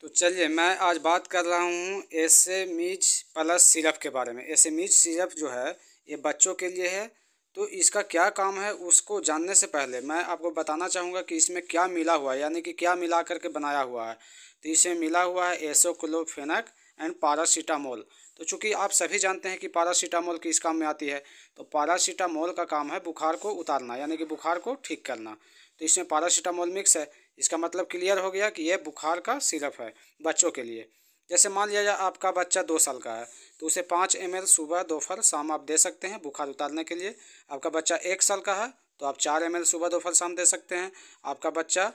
तो चलिए मैं आज बात कर रहा हूँ एसेमीज प्लस सिरप के बारे में मीच सिरप जो है ये बच्चों के लिए है तो इसका क्या काम है उसको जानने से पहले मैं आपको बताना चाहूँगा कि इसमें क्या मिला हुआ है यानी कि क्या मिला करके बनाया हुआ है तो इसमें मिला हुआ है एसोक्लोफेनक एंड पारासीटामोल तो चूंकि आप सभी जानते हैं कि पारासीटामोल किस काम में आती है तो पारासीटामोल का काम है बुखार को उतारना यानी कि बुखार को ठीक करना तो इसमें पारासीटामोल मिक्स है इसका मतलब क्लियर हो गया कि यह बुखार का सिरप है बच्चों के लिए जैसे मान लिया जाए आपका बच्चा दो साल का है तो उसे पाँच एम सुबह दोपहर शाम आप दे सकते हैं बुखार उतारने के लिए आपका बच्चा एक साल का है तो आप चार एम सुबह दोपहर शाम दे सकते हैं आपका बच्चा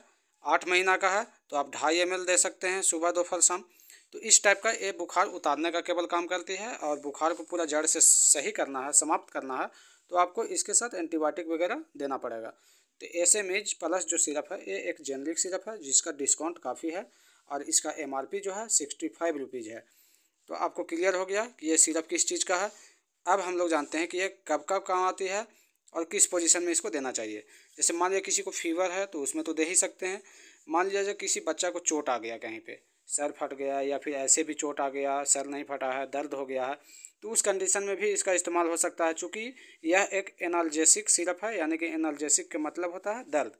आठ महीना का है तो आप ढाई एम दे सकते हैं सुबह दोपहर शाम तो इस टाइप का ये बुखार उतारने का केवल काम करती है और बुखार को पूरा जड़ से सही करना है समाप्त करना है तो आपको इसके साथ एंटीबायोटिक वगैरह देना पड़ेगा तो एस एम प्लस जो सिरप है ये एक जेनरिक सिरप है जिसका डिस्काउंट काफ़ी है और इसका एम आर पी जो है सिक्सटी फाइव रुपीज़ है तो आपको क्लियर हो गया कि ये सिरप किस चीज़ का है अब हम लोग जानते हैं कि ये कब कब काम आती है और किस पोजीशन में इसको देना चाहिए जैसे मान लिया किसी को फीवर है तो उसमें तो दे ही सकते हैं मान लिया जाए किसी बच्चा को चोट आ गया कहीं पर सर फट गया या फिर ऐसे भी चोट आ गया सर नहीं फटा है दर्द हो गया है तो उस कंडीशन में भी इसका इस्तेमाल हो सकता है चूँकि यह एक एनाल्जेसिक सिरप है यानी कि एनाल्जेसिक का मतलब होता है दर्द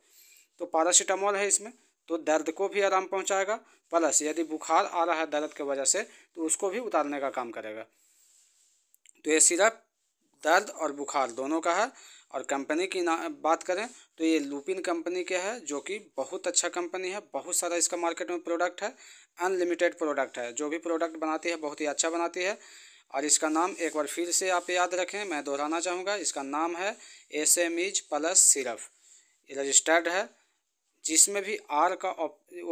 तो पारासीटामोल है इसमें तो दर्द को भी आराम पहुंचाएगा प्लस यदि बुखार आ रहा है दर्द की वजह से तो उसको भी उतारने का काम करेगा तो ये सिरप दर्द और बुखार दोनों का है और कंपनी की ना बात करें तो ये लुपिन कंपनी के है जो कि बहुत अच्छा कंपनी है बहुत सारा इसका मार्केट में प्रोडक्ट है अनलिमिटेड प्रोडक्ट है जो भी प्रोडक्ट बनाती है बहुत ही अच्छा बनाती है और इसका नाम एक बार फिर से आप याद रखें मैं दोहराना चाहूँगा इसका नाम है एस एम इज प्लस सिरफ रजिस्टर्ड है जिसमें भी आर का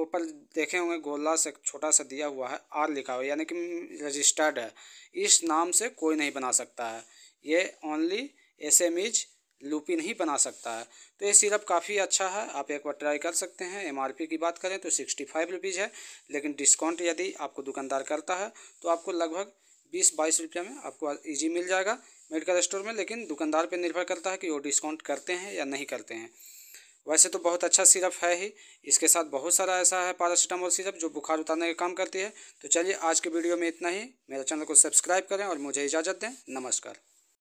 ऊपर देखे होंगे गोला से छोटा सा दिया हुआ है आर लिखा हुआ यानी कि रजिस्टर्ड है इस नाम से कोई नहीं बना सकता है ये ओनली एस एम इज लूपी नहीं बना सकता है तो ये सिरप काफ़ी अच्छा है आप एक बार ट्राई कर सकते हैं एमआरपी की बात करें तो सिक्सटी फाइव रुपीज़ है लेकिन डिस्काउंट यदि आपको दुकानदार करता है तो आपको लगभग बीस बाईस रुपये में आपको इजी मिल जाएगा मेडिकल स्टोर में लेकिन दुकानदार पर निर्भर करता है कि वो डिस्काउंट करते हैं या नहीं करते हैं वैसे तो बहुत अच्छा सिरप है ही इसके साथ बहुत सारा ऐसा है पारासीटामोल सिरप जो बुखार उतारने का काम करती है तो चलिए आज के वीडियो में इतना ही मेरे चैनल को सब्सक्राइब करें और मुझे इजाज़त दें नमस्कार